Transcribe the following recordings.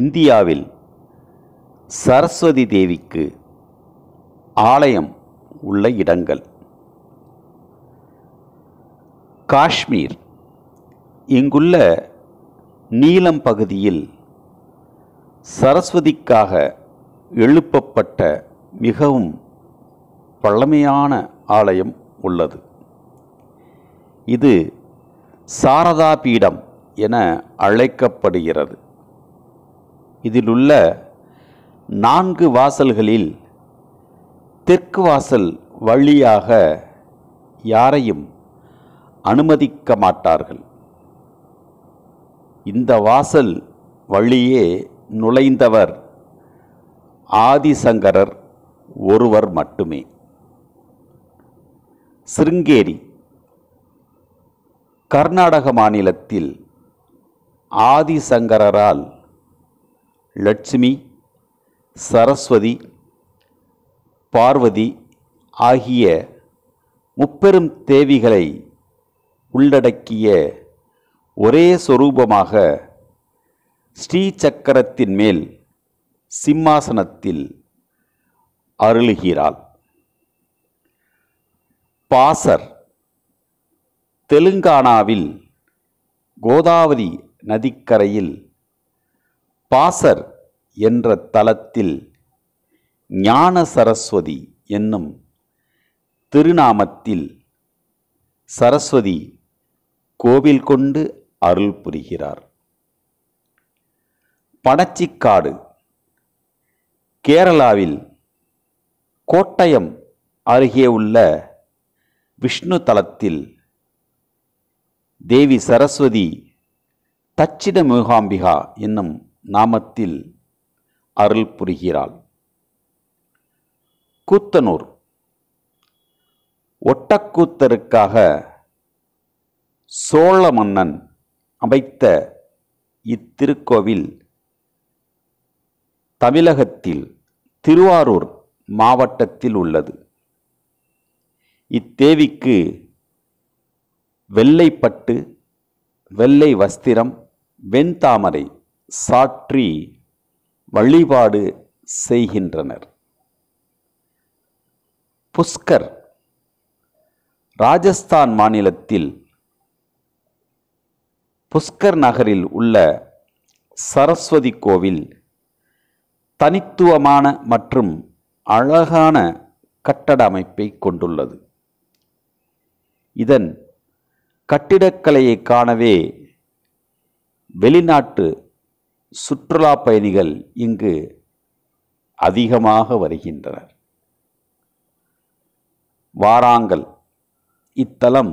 இந்தியாவில் சரஸ்வதி தேவிக்கு ஆலயம் உள்ள இடங்கள் காஷ்மீர் இங்குள்ள நீலம் பகுதியில் சரஸ்வதிக்காக எழுப்பப்பட்ட மிகவும் பழமையான ஆலயம் உள்ளது இது சாரதா பீடம் என அழைக்கப்படுகிறது இதிலுள்ள நான்கு வாசல்களில் தெற்கு வாசல் வழியாக யாரையும் அனுமதிக்க மாட்டார்கள் இந்த வாசல் வழியே நுழைந்தவர் ஆதிசங்கரர் ஒருவர் மட்டுமே சிருங்கேரி கர்நாடக மாநிலத்தில் ஆதிசங்கரால் லட்சுமி சரஸ்வதி பார்வதி ஆகிய முப்பெரும் தேவிகளை உள்ளடக்கிய ஒரே சொரூபமாக ஸ்ரீ சக்கரத்தின் மேல் சிம்மாசனத்தில் அருளுகிறாள் பாசர் தெலுங்கானாவில் கோதாவரி நதிக்கரையில் பாசர் என்ற தலத்தில் ஞான சரஸ்வதி என்னும் திருநாமத்தில் சரஸ்வதி கோவில் கொண்டு அருள் புரிகிறார் பனச்சிக்காடு கேரளாவில் கோட்டயம் அருகே உள்ள விஷ்ணு தலத்தில் தேவி சரஸ்வதி தச்சிட மூகாம்பிகா என்னும் நாமத்தில் அருள் புரிகிறாள் கூத்தனூர் ஒட்டக்கூத்தருக்காக சோழ மன்னன் அமைத்த இத்திருக்கோவில் தமிழகத்தில் திருவாரூர் மாவட்டத்தில் உள்ளது இத்தேவிக்கு வெள்ளைப்பட்டு வெள்ளை வஸ்திரம் வெண்தாமரை சாற்றி வழிபாடு செய்கின்றனர் புஷ்கர் ராஜஸ்தான் மாநிலத்தில் புஷ்கர் நகரில் உள்ள சரஸ்வதி கோவில் தனித்துவமான மற்றும் அழகான கட்டட அமைப்பை கொண்டுள்ளது இதன் கட்டிடக்கலையை காணவே வெளிநாட்டு சுற்றுலா பயணிகள் இங்கு அதிகமாக வருகின்றனர் வாராங்கல் இத்தலம்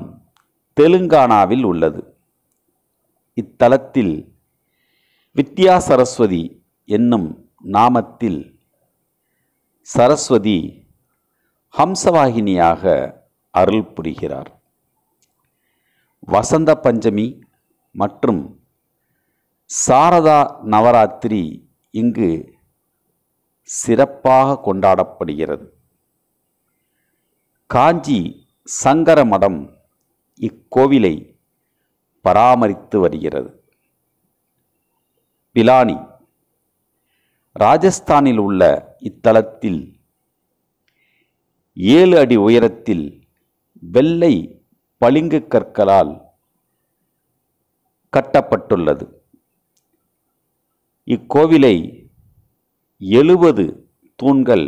தெலுங்கானாவில் உள்ளது இத்தலத்தில் வித்யா சரஸ்வதி என்னும் நாமத்தில் சரஸ்வதி ஹம்சவாகினியாக அருள் புரிகிறார் வசந்த பஞ்சமி மற்றும் சாரதா நவராத்திரி இங்கு சிறப்பாக கொண்டாடப்படுகிறது காஞ்சி சங்கர மடம் இக்கோவிலை பராமரித்து வருகிறது பிலானி ராஜஸ்தானில் உள்ள இத்தலத்தில் ஏழு அடி உயரத்தில் வெள்ளை பளிங்கு கற்களால் கட்டப்பட்டுள்ளது இக்கோவிலை எழுபது தூண்கள்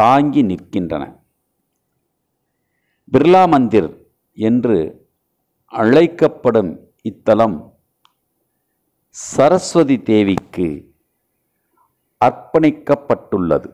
தாங்கி நிற்கின்றன பிர்லா மந்திர் என்று அழைக்கப்படும் இத்தலம் சரஸ்வதி தேவிக்கு அர்ப்பணிக்கப்பட்டுள்ளது